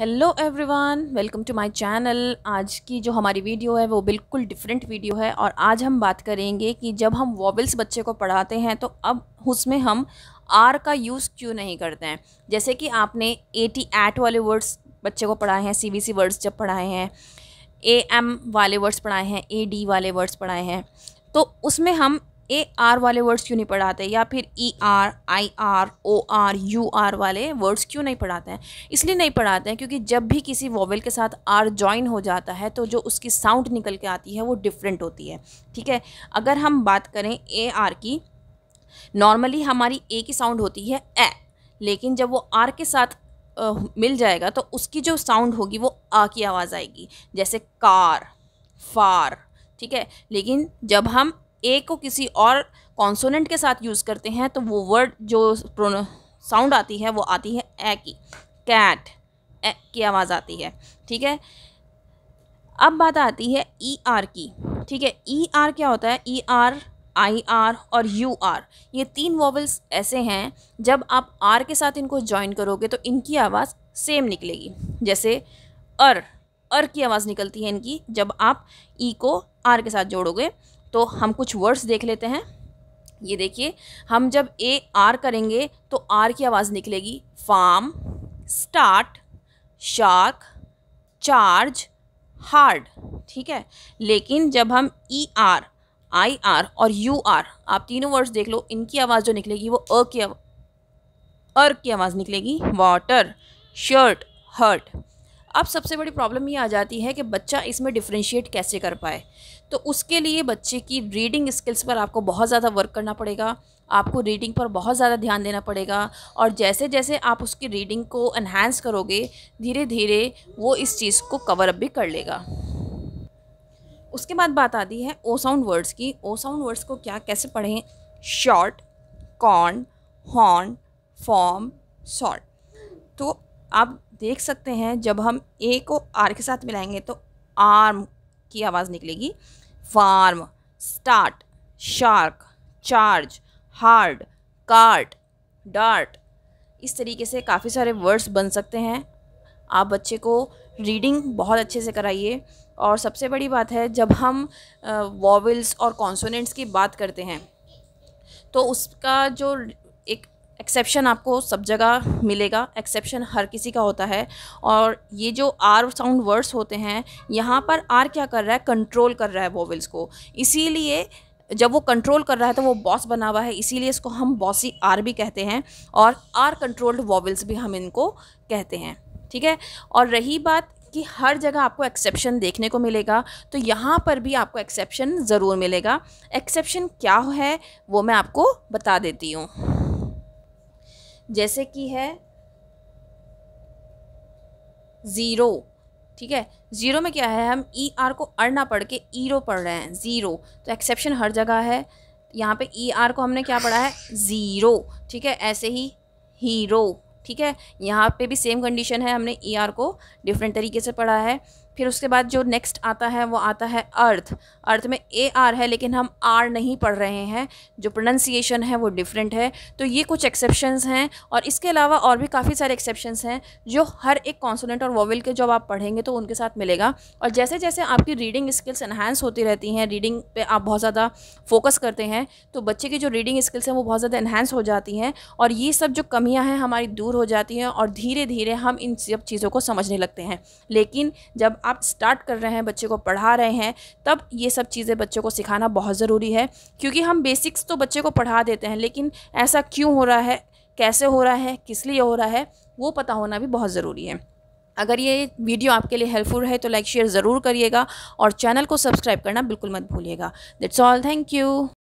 hello everyone welcome to my channel आज की जो हमारी वीडियो है वो बिल्कुल डिफरेंट वीडियो है और आज हम बात करेंगे कि जब हम वॉबल्स बच्चे को पढ़ाते हैं तो अब उसमें हम आर का यूज़ क्यों नहीं करते हैं जैसे कि आपने ए टी एट वाले वर्ड्स बच्चे को पढ़ाए हैं सी बी सी वर्ड्स जब पढ़ाए हैं ए एम वाले वर्ड्स पढ़ाए हैं ए डी वाले वर्ड्स पढ़ाए हैं तो उसमें हम ए आर वाले वर्ड्स क्यों नहीं पढ़ाते या फिर E R I R O R U R वाले वर्ड्स क्यों नहीं पढ़ाते हैं इसलिए नहीं पढ़ाते हैं क्योंकि जब भी किसी वॉवल के साथ आर ज्वाइन हो जाता है तो जो उसकी साउंड निकल के आती है वो डिफरेंट होती है ठीक है अगर हम बात करें ए आर की नॉर्मली हमारी ए की साउंड होती है ए लेकिन जब वो आर के साथ आ, मिल जाएगा तो उसकी जो साउंड होगी वो आ की आवाज़ आएगी जैसे कार फार ठीक है लेकिन जब हम ए को किसी और कॉन्सोनेंट के साथ यूज़ करते हैं तो वो वर्ड जो साउंड आती है वो आती है ए की कैट ए की आवाज़ आती है ठीक है अब बात आती है ई e आर की ठीक है ई e आर क्या होता है ई आर आई आर और यू आर ये तीन वॉवल्स ऐसे हैं जब आप आर के साथ इनको ज्वाइन करोगे तो इनकी आवाज़ सेम निकलेगी जैसे अर अर की आवाज़ निकलती है इनकी जब आप ई e को आर के साथ जोड़ोगे तो हम कुछ वर्ड्स देख लेते हैं ये देखिए हम जब ए आर करेंगे तो आर की आवाज़ निकलेगी farm start shark charge hard ठीक है लेकिन जब हम ई आर आई आर और यू आर आप तीनों वर्ड्स देख लो इनकी आवाज़ जो निकलेगी वो अ की अर की आवाज़ निकलेगी वाटर शर्ट हर्ट अब सबसे बड़ी प्रॉब्लम ये आ जाती है कि बच्चा इसमें डिफ्रेंशिएट कैसे कर पाए तो उसके लिए बच्चे की रीडिंग स्किल्स पर आपको बहुत ज़्यादा वर्क करना पड़ेगा आपको रीडिंग पर बहुत ज़्यादा ध्यान देना पड़ेगा और जैसे जैसे आप उसकी रीडिंग को एनहेंस करोगे धीरे धीरे वो इस चीज़ को कवर अप भी कर लेगा उसके बाद बात आती है ओ साउंड वर्ड्स की ओ साउंड वर्ड्स को क्या कैसे पढ़ें short corn horn form short तो आप देख सकते हैं जब हम ए को आर के साथ मिलाएंगे तो आर्म की आवाज़ निकलेगी farm start shark charge hard cart dart इस तरीके से काफ़ी सारे वर्ड्स बन सकते हैं आप बच्चे को रीडिंग बहुत अच्छे से कराइए और सबसे बड़ी बात है जब हम वॉवल्स और कॉन्सोनेंट्स की बात करते हैं तो उसका जो एक्सेप्शन आपको सब जगह मिलेगा एक्सेप्शन हर किसी का होता है और ये जो आर साउंड वर्ड्स होते हैं यहाँ पर आर क्या कर रहा है कंट्रोल कर रहा है वोवल्स को इसीलिए जब वो कंट्रोल कर रहा है तो वो बॉस बना हुआ है इसीलिए इसको हम बॉसी आर भी कहते हैं और आर कंट्रोल्ड वॉवल्स भी हम इनको कहते हैं ठीक है और रही बात कि हर जगह आपको एक्सेप्शन देखने को मिलेगा तो यहाँ पर भी आपको एक्सेप्शन ज़रूर मिलेगा एक्सेप्शन क्या है वो मैं आपको बता देती हूँ जैसे कि है ज़ीरो ठीक है ज़ीरो में क्या है हम ई e आर को अर ना पढ़ के ईरो e पढ़ रहे हैं ज़ीरो तो एक्सेप्शन हर जगह है यहाँ पे ई e आर को हमने क्या पढ़ा है ज़ीरो ठीक है ऐसे ही हीरो ठीक है यहाँ पे भी सेम कंडीशन है हमने ई आर को डिफरेंट तरीके से पढ़ा है फिर उसके बाद जो नेक्स्ट आता है वो आता है अर्थ अर्थ में ए आर है लेकिन हम आर नहीं पढ़ रहे हैं जो प्रोनंसिएशन है वो डिफरेंट है तो ये कुछ एक्सेप्शंस हैं और इसके अलावा और भी काफ़ी सारे एक्सेप्शंस हैं जो हर एक कॉन्सोनेंट और वोवेल के जब आप पढ़ेंगे तो उनके साथ मिलेगा और जैसे जैसे आपकी रीडिंग स्किल्स इन्हांस होती रहती हैं रीडिंग पे आप बहुत ज़्यादा फोकस करते हैं तो बच्चे की जो रीडिंग स्किल्स हैं वो बहुत ज़्यादा इन्हांस हो जाती हैं और ये सब जो कमियाँ हैं हमारी दूर हो जाती हैं और धीरे धीरे हम इन सब चीज़ों को समझने लगते हैं लेकिन जब आप स्टार्ट कर रहे हैं बच्चे को पढ़ा रहे हैं तब ये सब चीज़ें बच्चों को सिखाना बहुत ज़रूरी है क्योंकि हम बेसिक्स तो बच्चे को पढ़ा देते हैं लेकिन ऐसा क्यों हो रहा है कैसे हो रहा है किस लिए हो रहा है वो पता होना भी बहुत ज़रूरी है अगर ये वीडियो आपके लिए हेल्पफुल है तो लाइक शेयर ज़रूर करिएगा और चैनल को सब्सक्राइब करना बिल्कुल मत भूलिएगा दिट्स ऑल थैंक यू